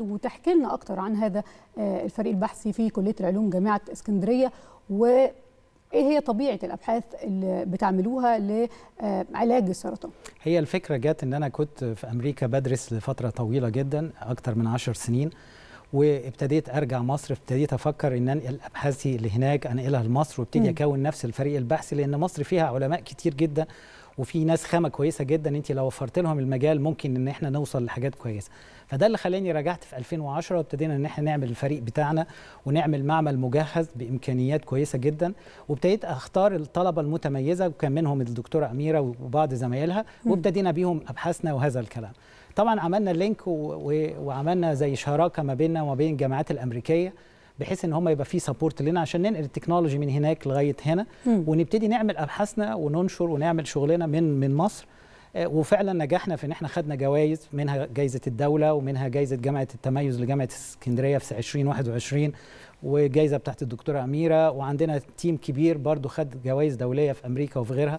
وتحكي لنا اكتر عن هذا آه، الفريق البحثي في كليه العلوم جامعه اسكندريه وايه هي طبيعه الابحاث اللي بتعملوها لعلاج السرطان هي الفكره جت ان انا كنت في امريكا بدرس لفتره طويله جدا اكتر من 10 سنين وابتديت ارجع مصر ابتديت افكر ان انقل ابحاثي اللي هناك انقلها لمصر وابتدي اكون نفس الفريق البحثي لان مصر فيها علماء كتير جدا وفي ناس خامه كويسه جدا انت لو وفرت لهم المجال ممكن ان احنا نوصل لحاجات كويسه فده اللي خلاني رجعت في 2010 وابتدينا ان احنا نعمل الفريق بتاعنا ونعمل معمل مجهز بامكانيات كويسه جدا وابتديت اختار الطلبه المتميزه وكان منهم الدكتوره اميره وبعض زمايلها وابتدينا بيهم ابحاثنا وهذا الكلام طبعا عملنا لينك وعملنا زي شراكه ما بيننا وما بين الجامعات الامريكيه بحيث ان هم يبقى في سبورت لنا عشان ننقل التكنولوجي من هناك لغايه هنا ونبتدي نعمل ابحاثنا وننشر ونعمل شغلنا من من مصر آه، وفعلا نجحنا في ان احنا خدنا جوائز منها جائزه الدوله ومنها جائزه جامعه التميز لجامعه اسكندريه في 2021 وجائزه بتاعت الدكتوره اميره وعندنا تيم كبير برضو خد جوائز دوليه في امريكا وفي غيرها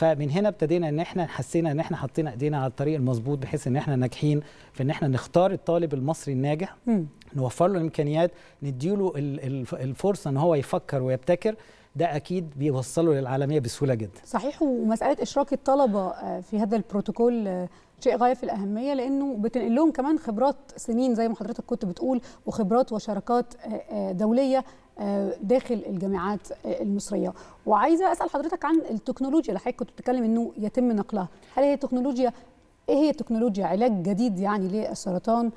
فمن هنا ابتدينا ان احنا حسينا ان احنا حطينا ايدينا على الطريق المظبوط بحيث ان احنا ناجحين في ان احنا نختار الطالب المصري الناجح نوفر له الامكانيات نديله الفرصه ان هو يفكر ويبتكر ده اكيد بيوصله للعالميه بسهوله جدا صحيح ومساله اشراك الطلبه آه، في هذا البروتوكول آه، شيء غايه في الاهميه لانه بتنقل لهم كمان خبرات سنين زي ما حضرتك كنت بتقول وخبرات وشراكات آه، دوليه داخل الجامعات المصريه وعايزه اسال حضرتك عن التكنولوجيا اللي حضرتك كنت بتتكلم انه يتم نقلها هل هي تكنولوجيا ايه هي التكنولوجيا علاج جديد يعني للسرطان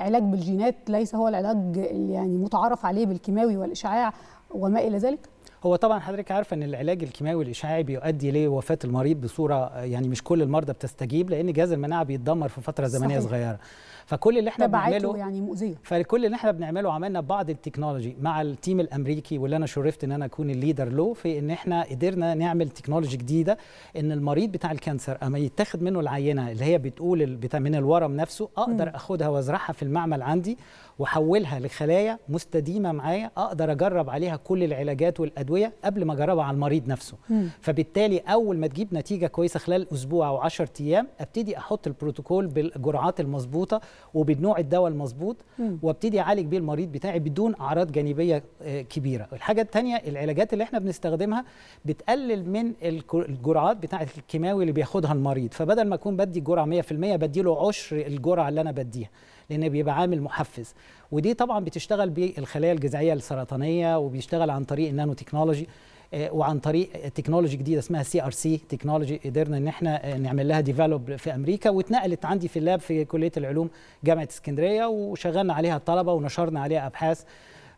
علاج بالجينات ليس هو العلاج يعني متعارف عليه بالكيماوي والاشعاع وما الى ذلك هو طبعا حضرتك عارفه ان العلاج الكيماوي الاشعاعي بيؤدي لوفاه المريض بصوره يعني مش كل المرضى بتستجيب لان جهاز المناعه بيتدمر في فتره زمنيه صحيح. صغيره فكل اللي احنا بنعمله يعني مؤذيه فكل اللي احنا بنعمله عملنا بعض التكنولوجي مع التيم الامريكي واللي انا شرفت ان انا اكون الليدر له في ان احنا قدرنا نعمل تكنولوجي جديده ان المريض بتاع الكانسر اما يتاخد منه العينه اللي هي بتقول بتاع من الورم نفسه اقدر اخدها وازرعها في المعمل عندي واحولها لخلايا مستديمه معايا اقدر اجرب عليها كل العلاجات والادويه الادويه قبل ما اجربها على المريض نفسه مم. فبالتالي اول ما تجيب نتيجه كويسه خلال اسبوع او 10 ايام ابتدي احط البروتوكول بالجرعات المظبوطه وبنوع الدواء المظبوط وابتدي اعالج بيه المريض بتاعي بدون اعراض جانبيه آه، كبيره الحاجه الثانيه العلاجات اللي احنا بنستخدمها بتقلل من الجرعات بتاعه الكيماوي اللي بياخدها المريض فبدل ما اكون بدي جرعه 100% بدي له عشر الجرعه اللي انا بديها لان بيبقى عامل محفز ودي طبعا بتشتغل بالخلايا الجذعيه السرطانيه وبيشتغل عن طريق النانو تكنولوجي آه، وعن طريق تكنولوجي جديده اسمها سي ار سي تكنولوجي قدرنا ان احنا آه، نعمل لها ديفلوب في امريكا واتنقلت عندي في اللاب في كليه العلوم جامعه اسكندريه وشغلنا عليها الطلبه ونشرنا عليها ابحاث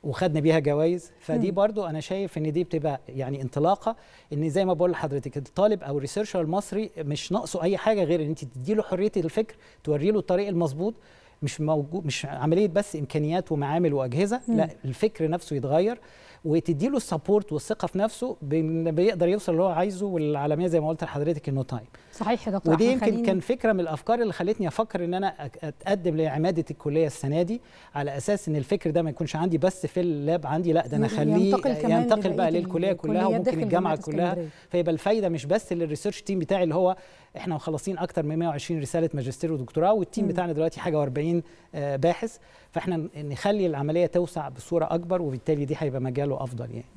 وخدنا بيها جوائز فدي برضو انا شايف ان دي بتبقى يعني انطلاقه ان زي ما بقول لحضرتك الطالب او الريسيرشر المصري مش ناقصه اي حاجه غير ان انت تديله حريه الفكر توري له الطريق المظبوط مش موجود مش عمليه بس امكانيات ومعامل واجهزه مم. لا الفكر نفسه يتغير وتدي له السبورت والثقه في نفسه بيقدر يوصل اللي هو عايزه والعالميه زي ما قلت لحضرتك انه تايم صحيح يا دكتور ودي يمكن كان فكره من الافكار اللي خلتني افكر ان انا اتقدم لعماده الكليه السنه دي على اساس ان الفكر ده ما يكونش عندي بس في اللاب عندي لا ده انا اخليه ينتقل, كمان ينتقل بقى للكليه كلها وممكن الجامعه كلها فيبقى الفايده مش بس للريسيرش تيم بتاعي اللي هو احنا مخلصين اكتر من 120 رساله ماجستير ودكتوراه والتيم م. بتاعنا دلوقتي حاجه و40 40 آه، باحث فاحنا نخلي العمليه توسع بصوره اكبر وبالتالي دي هيبقى مجاله افضل يعني